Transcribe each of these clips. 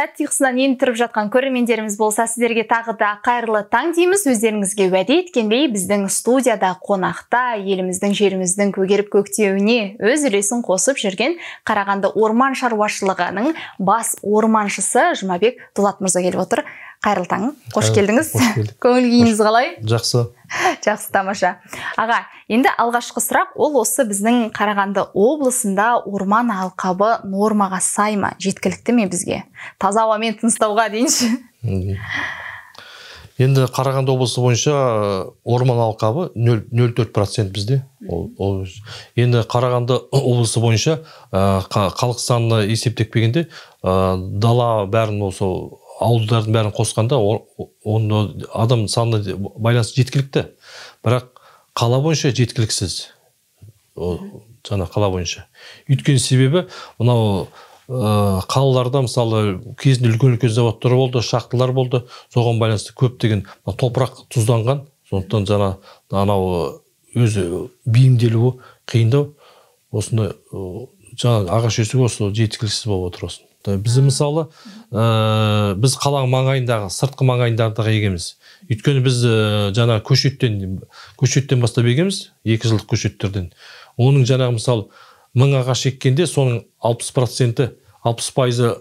сәт ұйқысынан тұрып жатқан көрермендеріміз болса сіздерге тағы да қайырлы таң дейміз өздеріңізге уәде еткендей біздің студияда қонақта еліміздің жеріміздің көгеріп көктеуіне өз үлесін қосып жүрген қарағанды орман шаруашылығының бас орманшысы жұмабек дулат мырза келіп отыр қайырлы таң қош келдіңіз көңіл күйіңіз қалай жақсы жақсы тамаша аға енді алғашқы сұрақ ол осы біздің қарағанды облысында орман алқабы нормаға сай ма жеткілікті ме бізге таза ауамен тыныстауға дейінші енді қарағанды облысы бойынша э, орман алқабы нөл төрт процент бізде енді қарағанды облысы бойынша э, халық санына есептеп келгенде э, дала бәрін осы ауылдардың бәрін қосқанда оны адам санына байланысты жеткілікті бірақ қала бойынша жеткіліксіз жаңа қала бойынша өйткені себебі мынау қалаларда мысалы кезінде үлкен үлкен заводтар болды шахталар болды соған байланысты көптеген топырақ тұзданған сондықтан жаңа анау өзі бейімделуі қиындау осындай жаңа ағаш өсуге осы жеткіліксіз болып отыр біз мысалы ә, біз қаланың маңайындағы сыртқы маңайындарды егеміз өйткені біз ә, жаңа көшеттен көшеттен бастап егеміз екі жылдық көшеттерден оның жаңағы мысалы мың ағаш еккенде соның алпыс проценті алпыс пайызы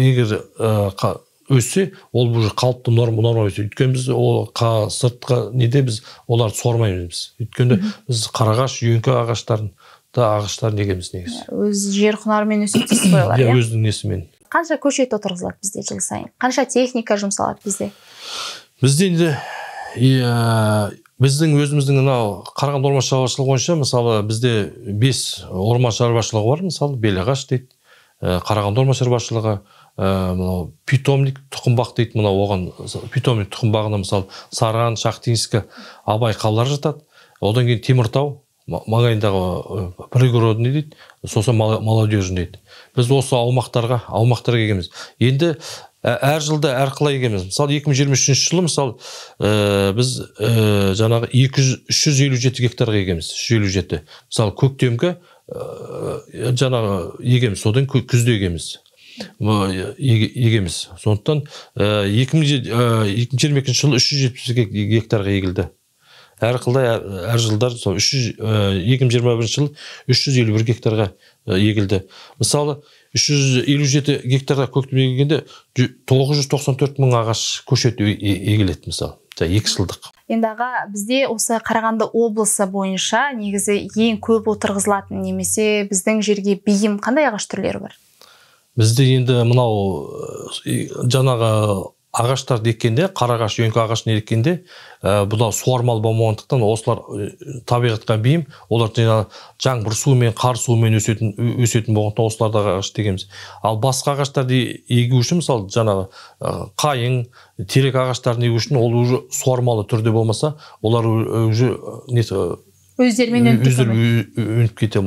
егер ә, өссе ол уже қалыпты норма норма өсе өйткені біз ол қа, сыртқы неде біз оларды суармаймыз өйткені біз қарағаш үйеңкі ағаштарын да ағаштар егеміз негізі иә, өз жер құнарымен дейсіз ғой олар иә, иә. өзінің несімен қанша көшет отырғызылады бізде жыл сайын қанша техника жұмсалады бізде бізде енді иә, біздің өзіміздің мынау қарағанды орман шаруашылығы бойынша мысалы бізде бес орман шаруашылығы бар мысалы белағаш дейді э, қарағанды орман шаруашылығы э, мынау питомник тұқымбақ дейді мынау оған питомник тұқымбағына мысалы саран шахтинскі абай қалалары жатады одан кейін теміртау маңайындағы пригородный дейді сосын молодежный дейді біз осы аумақтарға аумақтарға келгенбіз енді ә, әр жылда әр қалай мысалы 2023 жылы мысалы ә, біз ә, жаңағы елу 357 гектарға егеміз 357 мысалы көктемгі ә, жаңағы егеміз содан күзде егеміз егеміз сондықтан жиырма 2022 жылы жетпіс гектарға егілді әр қылда ә, әр жылдар сол үш жүз ә, екі мың жиырма бірінші жылы үш жүз елу бір гектарға ә, егілді мысалы үш жүз елу жеті гектарға көктем егілгенде тоғыз жүз тоқсан төрт мың ағаш көшет егіледі мысалы екі жылдық енді аға бізде осы қарағанды облысы бойынша негізі ең көп отырғызылатын немесе біздің жерге бейім қандай ағаш түрлері бар бізде енді мынау жаңағы Ағаштар еккенде қарағаш үйеңкі ағашын еккенде ә, суармалы болмағандықтан осылар ә, табиғатқа бейім олар жаңбыр суымен қар суымен өсетін өсетін болғандықтан осыларды ағаш дегенбіз ал басқа ағаштарды егу үшін мысалы жаңағы ә, қайың терек ағаштарын егу үшін ол уже суармалы түрде болмаса олар уже ә, несі өздерімен өніп кете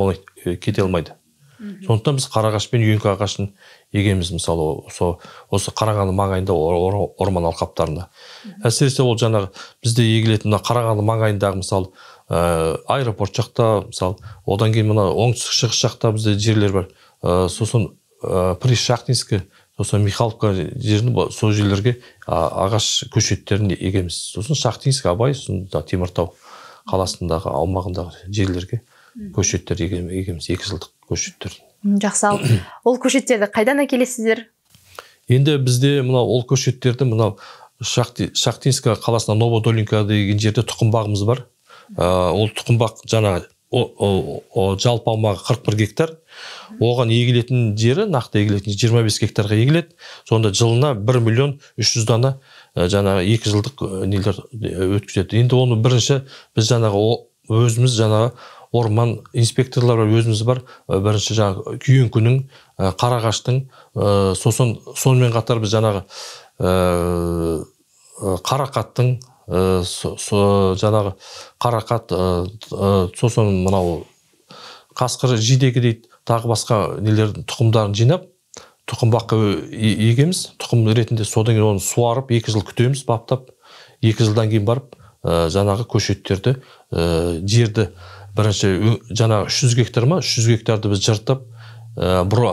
алмайды сондықтан біз қарағаш пен үйеңкі ағашын егеміз мысалы со, осы қарағанды маңайында ор, орман алқаптарында әсіресе ол жаңағы бізде егілетін мына қарағанды маңайындағы мысалы ә, аэропорт жақта мысалы одан кейін мына оңтүстік шығыс жақта бізде жерлер бар ә, сосын ә, э, пришахтинский сосын михайловка жерін сол жерлерге ағаш көшеттерін егеміз сосын шахтинск абай сосын теміртау қаласындағы аумағындағы жерлерге көшеттер егеміз екі жылдық көшеттер жақсы ал ол көшеттерді қайдан әкелесіздер енді бізде мынау ол көшеттерді мынау шахтинска қаласында новодолинка деген жерде тұқымбағымыз бар ол тұқым бақ жаңағы жалпы аумағы бір гектар оған егілетін жері нақты егілетін 25 гектарға егіледі сонда жылына 1 миллион 300 дана жаңағы екі жылдық э, нелер э, өткізеді енді оны бірінші біз жаңағы өзіміз жаңағы орман инспекторлары өзіміз бар э, бірінші жаңағы күйеңкінің э, қарағаштың э, сосын сонымен қатар біз жаңағы қарақаттың со, жаңағы қарақат ә, сосын мынау қасқыр жидегі дейді тағы басқа нелердің тұқымдарын жинап Тұқым баққа егеміз тұқым ретінде содан кейін оны суарып екі жыл күтеміз баптап екі жылдан кейін барып ә, жаңағы көшеттерді жерді бірінші жаңағы үш жүз гектар ма үш жүз гектарды біз жыртып ә, бұра,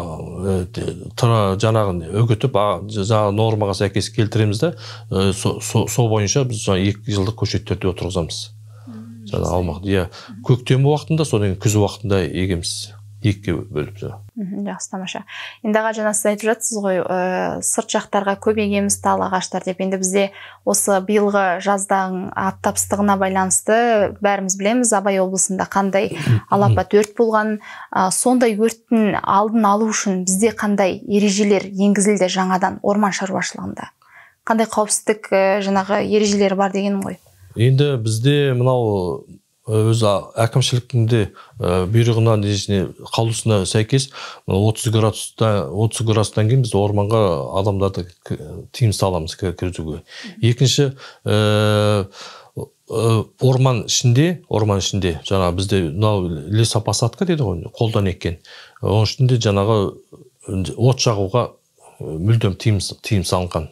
ә, жаңағын үгітіп жаңағы нормаға сәйкес келтіреміз де ә, бойынша біз жаңағы екі жылдық көшеттерді отырғызамыз жаңағы аумақты иә көктем уақытында содан кейін күз уақытында егеміз екіге бөліп тұр. жақсы тамаша енді аға жаңа сіз айтып жатсыз ғой ә, сырт жақтарға көп егеміз тал ағаштар деп енді бізде осы биылғы жаздың аптап ыстығына байланысты бәріміз білеміз абай облысында қандай алапат өрт болған ә, сондай өрттің алдын алу үшін бізде қандай ережелер енгізілді жаңадан орман шаруашылығында қандай қауіпсіздік ә, жаңағы ережелері бар дегенім ғой енді бізде мынау өзі әкімшіліктің де бұйрығына несіне қаулысына сәйкес отыз градуста отыз градустан кейін біз орманға адамдарды тыйым саламыз кіргізуге екінші ә, орман ішінде орман ішінде жаңа бізде мынау лесопосадка дейді ғой қолдан еккен оның ішінде жаңағы от жағуға мүлдем тыйым, тыйым салынған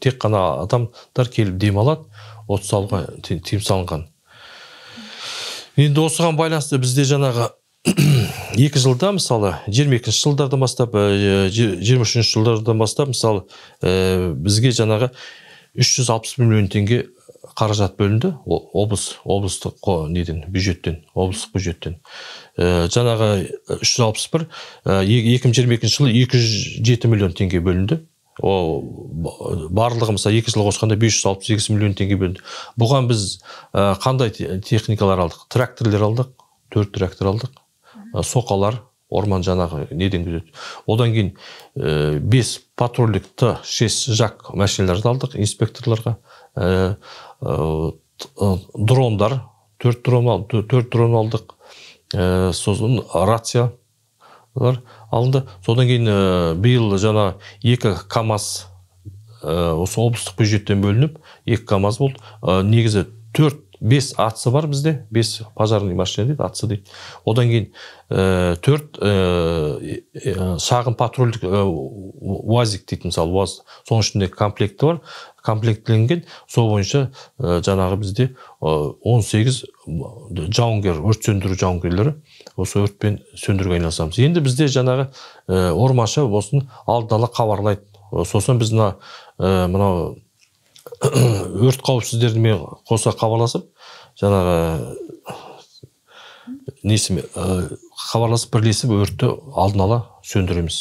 тек қана адамдар келіп демалады от салуға тыйым салынған енді осыған байланысты бізде жаңағы екі жылда мысалы жиырма екінші жылдардан бастап э, жиырма үшінші жылдардан бастап мысалы э, бізге жаңағы 360 миллион теңге қаражат бөлінді облыс облыстық неден бюджеттен облыстық бюджеттен э, жаңағы 361 жүз алпыс бір екі жылы 207 миллион теңге бөлінді О, барлығы мысалы екі жыл қосқанда 568 миллион теңге бөлінді бұған біз қандай техникалар алдық тракторлер алдық төрт трактор алдық соқалар орман жанағы, неден күзет одан кейін ә, бес патрульдік т шесть жак машиналарды алдық инспекторларға э, дрондар төрт дрон төрт дрон алдық э, сосын рация алынды содан кейін ә, биыл жаңа екі камаз э, осы облыстық бюджеттен бөлініп екі камаз болды э, негізі төрт бес атысы бар бізде бес пожарный машина дейді атысы дейді одан кейін ә, төрт ә, шағын патрульдік ә, уазик дейді мысалы уаз соның ішінде комплекті бар комплектіленген сол бойынша ә, жаңағы бізде 18 сегіз жауынгер өрт сөндіру жауынгерлері осы өртпен сөндіруге айналысамыз енді бізде жаңағы ә, ормашы болсын алдын ала хабарлайды сосын біз мына ә, мынау өрт қауіпсіздерімен қоса хабарласып жаңағы несімен хабарласып бірлесіп өртті алдын ала сөндіреміз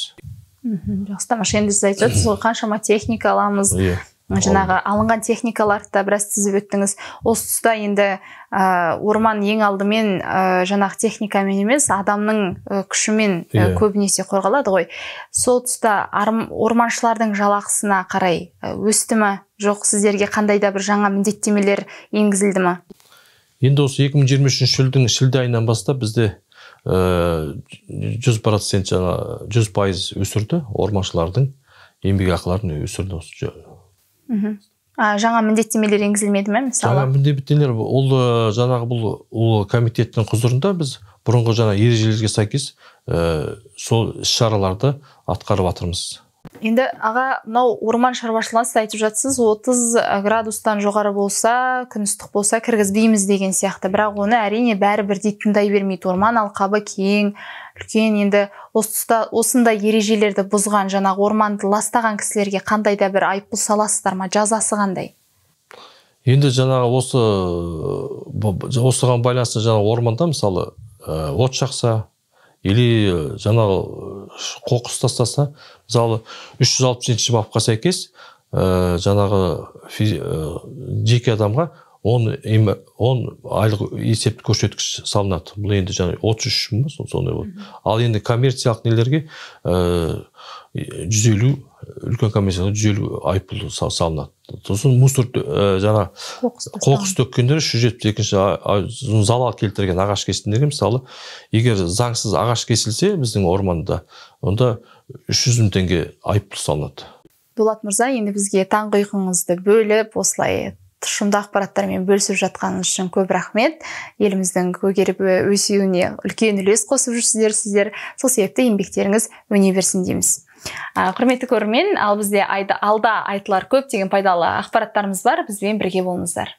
мхм жақсы тамаша енді сіз айтып жатырсыз ғой қаншама техника аламыз иә жаңағы алынған техникаларды да біраз тізіп өттіңіз осы тұста енді ә, орман ең алдымен ә, жаңағы техникамен емес адамның күшімен иә. көбінесе қорғалады ғой сол тұста арм, орманшылардың жалақысына қарай өсті ма жоқ сіздерге қандай да бір жаңа міндеттемелер енгізілді ме? енді осы 2023 жылдың шілде айынан бастап бізде жүз процент жаңа жүз пайыз өсірді орманшылардың еңбекақыларын өсірді осы а, жаңа міндеттемелер енгізілмеді ме мысалы жаңа міндеттемелер ол э, жаңағы бұл ол комитеттің құзырында біз бұрынғы жаңа ережелерге сәйкес ә, сол іс шараларды атқарып жатырмыз енді аға мынау орман шаруашылығына сіз айтып жатсыз 30 э, градустан жоғары болса күн ыстық болса кіргізбейміз деген сияқты бірақ оны әрине бәрі бірдей тыңдай бермейді орман алқабы кең үлкен енді осы тұста осындай ережелерді бұзған жаңағы орманды ластаған кісілерге қандай да бір айыппұл саласыздар ма жазасы қандай енді жаңағы осы э, осыған байланысты жаңағы орманда мысалы э, от жақса или жаңағы қоқыс тастаса мысалы үш жүз алпыс жетінші бапқа сәйкес ә, жаңағы ә, жеке адамға он, он айлық есептік көрсеткіш салынады бұл енді жаңағы отыз үш мың ба сондай болады ал енді коммерциялық нелерге э, жүз елу үлкен коммерцияға жүз елу айыппұл салынады сосын мусор ә, жаңа қоқыс төккендер үш жүз жетпіс екінші залал келтірген ағаш кескендерге мысалы егер заңсыз ағаш кесілсе біздің орманда онда үш жүз мың теңге айыппұл салынады дулат мырза енді бізге таңғы ұйқыңызды бөліп осылай тұщымды ақпараттармен бөлісіп жатқаныңыз үшін көп рахмет еліміздің көгеріп өсуіне үлкен үлес қосып жүрсіздер сіздер сол себепті еңбектеріңіз өне берсін дейміз құрметті көрермен ал бізде айды алда айтылар көп деген пайдалы ақпараттарымыз бар бізбен бірге болыңыздар